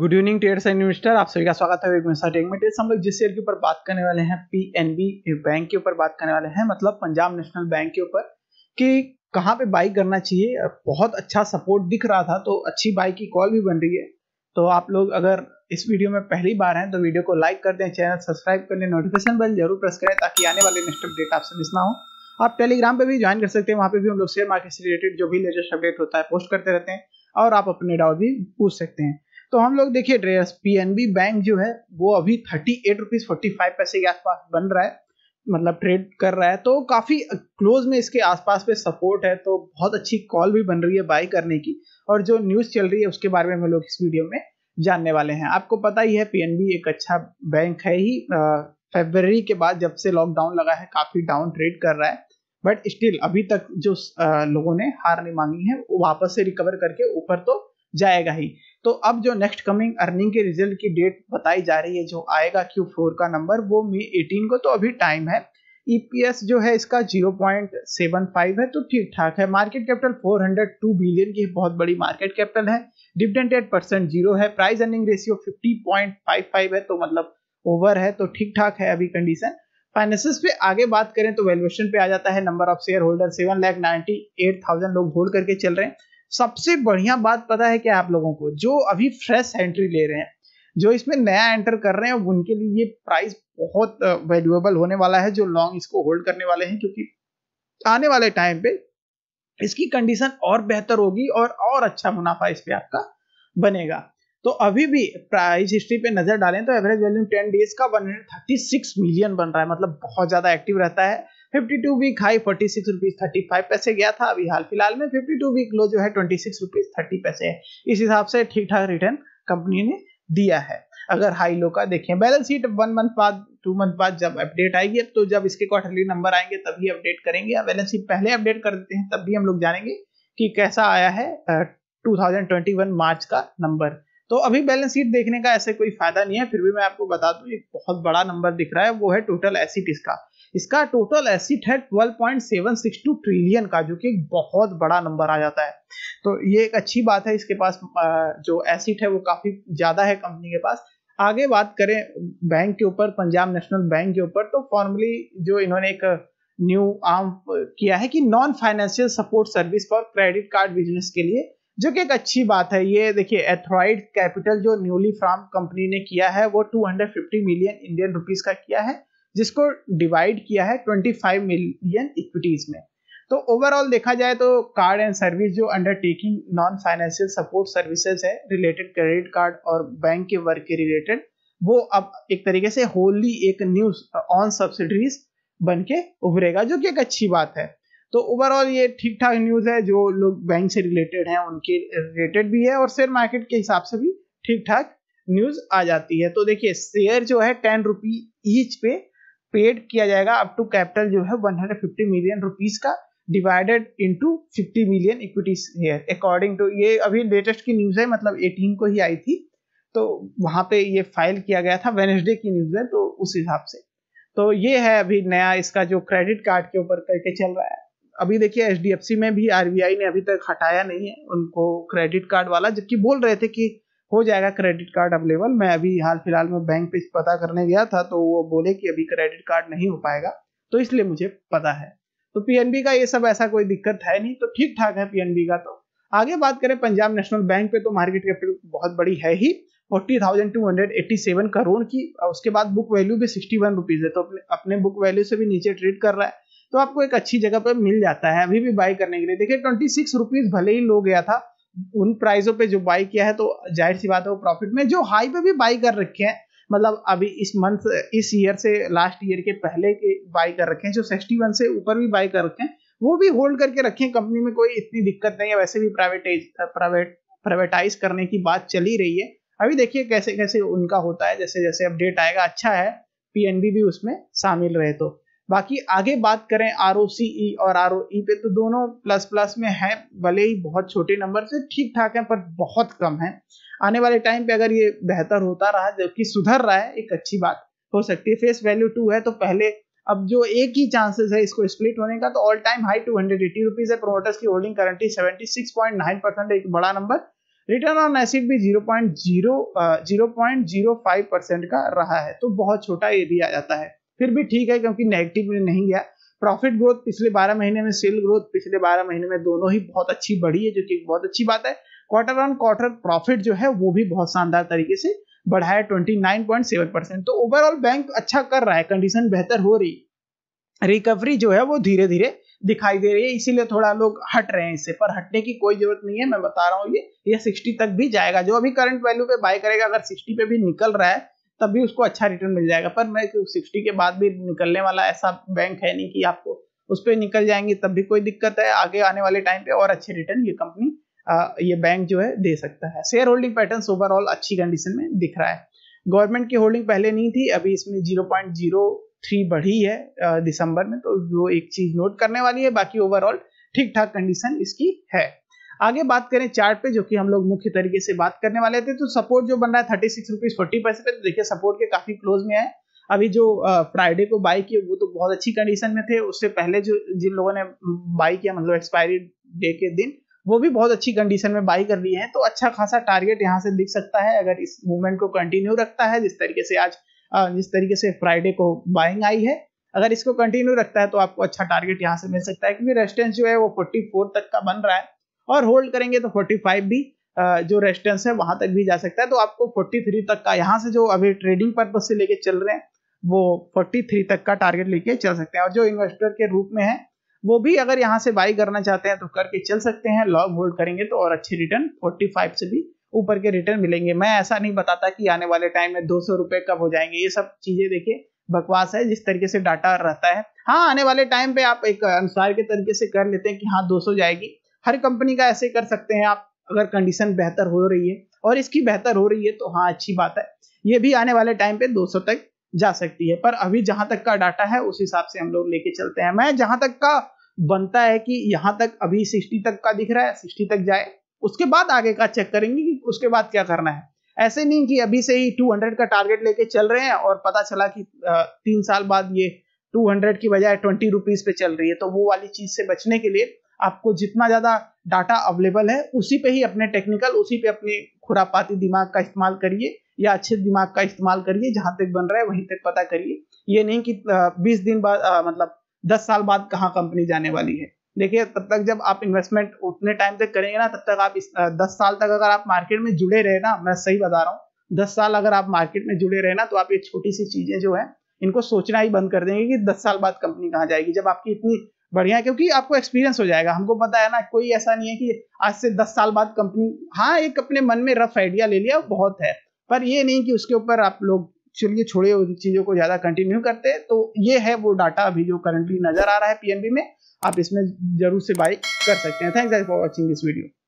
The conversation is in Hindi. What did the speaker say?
गुड इवनिंग टेयर साइन इन्वेस्टर आप सभी का स्वागत है एक मेसा टेक में टेस्ट हम लोग जिस शेयर के ऊपर बात करने वाले हैं पीएनबी बैंक के ऊपर बात करने वाले हैं मतलब पंजाब नेशनल बैंक के ऊपर कि कहाँ पे बाई करना चाहिए बहुत अच्छा सपोर्ट दिख रहा था तो अच्छी बाई की कॉल भी बन रही है तो आप लोग अगर इस वीडियो में पहली बार हैं तो वीडियो को लाइक कर दें चैनल सब्सक्राइब कर लें नोटिफिकेशन बेल जरूर प्रेस करें ताकि आने वाले नेक्स्ट अपडेट आपसे मिस ना हो आप टेलीग्राम पे भी ज्वाइन कर सकते हैं वहाँ पे भी हम लोग शेयर मार्केट से रिलेटेड जो भी लेटेस्ट अपडेट होता है पोस्ट करते रहते हैं और आप अपने डाउट भी पूछ सकते हैं तो हम लोग देखिए ड्रेस पी बैंक जो है वो अभी thirty eight rupees forty five पैसे के आसपास बन रहा है मतलब ट्रेड कर रहा है तो काफ़ी क्लोज में इसके आसपास पे सपोर्ट है तो बहुत अच्छी कॉल भी बन रही है बाई करने की और जो न्यूज़ चल रही है उसके बारे में हम लोग इस वीडियो में जानने वाले हैं आपको पता ही है पीएनबी एक अच्छा बैंक है ही फेबर के बाद जब से लॉकडाउन लगा है काफ़ी डाउन ट्रेड कर रहा है बट स्टिल अभी तक जो लोगों ने हार नहीं मांगी है वो वापस से रिकवर करके ऊपर तो जाएगा ही तो अब जो नेक्स्ट कमिंग अर्निंग के रिजल्ट की डेट बताई जा रही है जो आएगा क्यू फोर का नंबर वो मे एटीन को तो अभी टाइम है ईपीएस e जो है इसका फाइव है तो ठीक ठाक है market capital four hundred two billion की बहुत बड़ी मार्केट कैपिटल है डिविडेंट एट परसेंट जीरो है प्राइस अर्निंग रेशियो फाइव है तो मतलब ओवर है तो ठीक ठाक है अभी कंडीशन फाइनेंसिस पे आगे बात करें तो वैल्यूएशन पे आ जाता है number of share holder seven lakh ninety eight thousand लोग होल्ड करके चल रहे हैं सबसे बढ़िया बात पता है क्या आप लोगों को जो अभी फ्रेश एंट्री ले रहे हैं जो इसमें नया एंटर कर रहे हैं उनके लिए ये प्राइस बहुत वैल्यूएबल होने वाला है जो लॉन्ग इसको होल्ड करने वाले हैं क्योंकि आने वाले टाइम पे इसकी कंडीशन और बेहतर होगी और और अच्छा मुनाफा इस पे आपका बनेगा तो अभी भी प्राइस हिस्ट्री पे नजर डालें तो एवरेज वैल्यू टेन डेज का 136 मिलियन बन रहा है मतलब बहुत ज्यादा एक्टिव रहता है 52 week high forty six rupees thirty five पैसे गया था अभी हाल फिलहाल में 52 वीक लो जो है ट्वेंटी सिक्स रुपीज थर्टी पैसे है इस हिसाब से ठीक ठाक रिटर्न कंपनी ने दिया है अगर हाई लो का देखें बैलेंस शीट वन मंथ बाद टू मंथ बाद जब अपडेट आएगी अब तो जब इसके क्वार्टरली नंबर आएंगे तभी अपडेट करेंगे या बैलेंस शीट पहले अपडेट कर देते हैं तब भी हम लोग जानेंगे कि कैसा आया है uh, 2021 मार्च का नंबर तो अभी बैलेंस शीट देखने का ऐसे कोई फायदा नहीं है फिर भी मैं आपको बता दूं एक बहुत बड़ा नंबर दिख रहा है वो है टोटल एसिट इसका इसका टोटल एसिट है 12.762 ट्रिलियन का जो कि एक बहुत बड़ा नंबर आ जाता है तो ये एक अच्छी बात है इसके पास जो एसिट है वो काफी ज्यादा है कंपनी के पास आगे बात करें बैंक के ऊपर पंजाब नेशनल बैंक के ऊपर तो फॉर्मली जो इन्होंने एक न्यू आर्म किया है कि non financial support service for credit card business के लिए जो कि एक अच्छी बात है ये देखिए एथ्रॉइड कैपिटल जो न्यूली फ्राम कंपनी ने किया है वो 250 मिलियन इंडियन रुपीस का किया है जिसको डिवाइड किया है 25 मिलियन इक्विटीज में तो ओवरऑल देखा जाए तो कार्ड एंड सर्विस जो undertaking non financial support services है रिलेटेड क्रेडिट कार्ड और बैंक के वर्क के रिलेटेड वो अब एक तरीके से होली एक न्यूज ऑन सब्सिडरीज बन के उभरेगा जो कि एक अच्छी बात है तो ओवरऑल ये ठीक ठाक न्यूज़ है जो लोग बैंक से रिलेटेड हैं उनके रिलेटेड भी है और शेयर मार्केट के हिसाब से भी ठीक ठाक न्यूज़ आ जाती है तो देखिए शेयर जो है टेन रुपी ईच पे पेड किया जाएगा अप टू कैपिटल जो है फिफ्टी मिलियन रुपीज का divided into fifty million equity share according to ये अभी लेटेस्ट की न्यूज़ है मतलब एटीन को ही आई थी तो वहां पे ये फाइल किया गया था वेनेसडे की न्यूज़ है तो उस हिसाब से तो ये है अभी नया इसका जो क्रेडिट कार्ड के ऊपर करके चल रहा है अभी देखिए एच में भी आरबीआई ने अभी तक हटाया नहीं है उनको क्रेडिट कार्ड वाला जबकि बोल रहे थे कि हो जाएगा क्रेडिट कार्ड अवेलेबल मैं अभी हाल फिलहाल में बैंक पे पता करने गया था तो वो बोले कि अभी क्रेडिट कार्ड नहीं हो पाएगा तो इसलिए मुझे पता है तो पीएनबी का ये सब ऐसा कोई दिक्कत है नहीं तो ठीक ठाक है पीएनबी का तो आगे बात करें पंजाब नेशनल बैंक पे तो मार्केट कैपिटल बहुत बड़ी है ही forty thousand two hundred eighty seven crore की उसके बाद बुक वैल्यू भी सिक्सटी वन रुपीज है तो अपने अपने बुक वैल्यू से भी नीचे ट्रेड कर रहा है तो आपको एक अच्छी जगह पर मिल जाता है अभी भी बाई करने के लिए देखिए ट्वेंटी सिक्स रुपीज भले ही लो गया था उन प्राइसों पे जो बाई किया है तो जाहिर सी बात है वो प्रॉफिट में जो हाई पे भी बाई कर रखे हैं मतलब अभी इस मंथ इस ईयर से लास्ट ईयर के पहले के बाई कर रखे हैं जो सिक्सटी वन से ऊपर भी बाई कर रखे हैं वो भी होल्ड करके रखे हैं कंपनी में कोई इतनी दिक्कत नहीं है वैसे भी प्राइवेटाइज प्राइवेट प्राइवेटाइज करने की बात चली रही है अभी देखिए कैसे कैसे उनका होता है जैसे जैसे अपडेट आएगा अच्छा है पीएनबी भी उसमें शामिल रहे तो बाकी आगे बात करें आर e और आर e पे तो दोनों प्लस प्लस में है भले ही बहुत छोटे नंबर से ठीक ठाक है पर बहुत कम है आने वाले टाइम पे अगर ये बेहतर होता रहा जबकि सुधर रहा है एक अच्छी बात हो सकती है फेस वैल्यू टू है तो पहले अब जो एक ही चांसेस है इसको स्प्लिट होने का तो all time high two hundred eighty rupees है प्रोमोटर्स की holding currently seventy six point nine percent एक बड़ा नंबर रिटर्न ऑन एसिड भी zero point zero zero point zero five percent का रहा है तो बहुत छोटा एरिया आ जाता है फिर भी ठीक है क्योंकि नेगेटिव में नहीं गया प्रॉफिट ग्रोथ पिछले 12 महीने में सेल ग्रोथ पिछले 12 महीने में दोनों ही बहुत अच्छी बढ़ी है जो कि बहुत अच्छी बात है क्वार्टर ऑन क्वार्टर प्रॉफिट जो है वो भी बहुत शानदार तरीके से बढ़ा है ट्वेंटी तो ओवरऑल बैंक अच्छा कर रहा है कंडीशन बेहतर हो रही रिकवरी जो है वो धीरे धीरे दिखाई दे रही है इसीलिए थोड़ा लोग हट रहे हैं इससे पर हटने की कोई जरूरत नहीं है मैं बता रहा हूँ ये ये 60 तक भी जाएगा जो अभी करंट वैल्यू पे बाय करेगा अगर 60 पे भी निकल रहा है तब भी उसको अच्छा रिटर्न मिल जाएगा पर मैं सिक्सटी के बाद भी निकलने वाला ऐसा बैंक है नहीं कि आपको उस पर निकल जाएंगे तब भी कोई दिक्कत है आगे आने वाले टाइम पे और अच्छे रिटर्न ये कंपनी ये बैंक जो है दे सकता है शेयर होल्डिंग पैटर्न ओवरऑल अच्छी कंडीशन में दिख रहा है गवर्नमेंट की होल्डिंग पहले नहीं थी अभी इसमें जीरो पॉइंट जीरो थ्री बढ़ी है दिसंबर में तो वो एक चीज नोट करने वाली है बाकी ओवरऑल ठीक ठाक कंडीशन इसकी है आगे बात करें चार्ट पे जो कि हम लोग मुख्य तरीके से बात करने वाले थे तो सपोर्ट जो बन रहा है थर्टी सिक्स रुपीज फोर्टी पैसे पे तो देखिए सपोर्ट के काफी क्लोज में है अभी जो फ्राइडे को बाई किए वो तो बहुत अच्छी कंडीशन में थे उससे पहले जो जिन लोगों ने बाई किया मतलब एक्सपायरी डे के दिन वो भी बहुत अच्छी कंडीशन में बाई कर लिए हैं तो अच्छा खासा टारगेट यहाँ से दिख सकता है अगर इस मूवमेंट को कंटिन्यू रखता है जिस तरीके से आज जिस तरीके से फ्राइडे को बाइंग आई है अगर इसको कंटिन्यू रखता है तो आपको अच्छा टारगेट यहाँ से मिल सकता है क्योंकि रेस्टेंस जो है वो फोर्टी तक का बन रहा है और होल्ड करेंगे तो 45 भी जो रेस्टेंस है वहां तक भी जा सकता है तो आपको 43 तक का यहाँ से जो अभी ट्रेडिंग पर्पज से लेके चल रहे हैं वो 43 तक का टारगेट लेके चल सकते हैं और जो इन्वेस्टर के रूप में है वो भी अगर यहाँ से बाई करना चाहते हैं तो करके चल सकते हैं लॉन्ग होल्ड करेंगे तो और अच्छे रिटर्न फाइव से भी ऊपर के रिटर्न मिलेंगे मैं ऐसा नहीं बताता कि आने वाले टाइम में दो सौ रुपए कब हो जाएंगे ये सब चीजें देखिए बकवास है जिस तरीके से डाटा रहता है हाँ आने वाले टाइम पे आप एक अनुसार के तरीके से कर लेते हैं कि हाँ 200 जाएगी हर कंपनी का ऐसे कर सकते हैं आप अगर कंडीशन बेहतर हो रही है और इसकी बेहतर हो रही है तो हाँ अच्छी बात है ये भी आने वाले टाइम पे 200 तक जा सकती है पर अभी जहां तक का डाटा है उस हिसाब से हम लोग लेके चलते हैं मैं जहां तक का बनता है कि यहाँ तक अभी सिक्सटी तक का दिख रहा है सिक्सटी तक जाए उसके बाद आगे का चेक करेंगे कि उसके बाद क्या करना है ऐसे नहीं कि अभी से ही 200 का टारगेट लेके चल रहे हैं और पता चला कि तीन साल बाद ये 200 की बजाय ट्वेंटी रुपीज पे चल रही है तो वो वाली चीज से बचने के लिए आपको जितना ज़्यादा डाटा अवेलेबल है उसी पे ही अपने टेक्निकल उसी पे अपने खुरापाती दिमाग का इस्तेमाल करिए या अच्छे दिमाग का इस्तेमाल करिए जहां तक बन रहा है वहीं तक पता करिए ये नहीं कि बीस दिन बाद मतलब दस साल बाद कहाँ कंपनी जाने वाली है देखिए तब तक जब आप इन्वेस्टमेंट उतने टाइम तक करेंगे ना तब तक आप इस दस साल तक अगर आप मार्केट में जुड़े रहे ना मैं सही बता रहा हूँ दस साल अगर आप मार्केट में जुड़े रहे ना तो आप ये छोटी सी चीजें जो है इनको सोचना ही बंद कर देंगे कि दस साल बाद कंपनी कहाँ जाएगी जब आपकी इतनी बढ़िया क्योंकि आपको एक्सपीरियंस हो जाएगा हमको पता है ना कोई ऐसा नहीं है कि आज से दस साल बाद कंपनी हाँ एक अपने मन में रफ आइडिया ले लिया बहुत है पर ये नहीं कि उसके ऊपर आप लोग चलिए छोड़े उन चीजों को ज्यादा कंटिन्यू करते हैं तो ये है वो डाटा अभी जो करंटली नजर आ रहा है पीएनबी में आप इसमें जरूर से बाई कर सकते हैं thanks for watching this video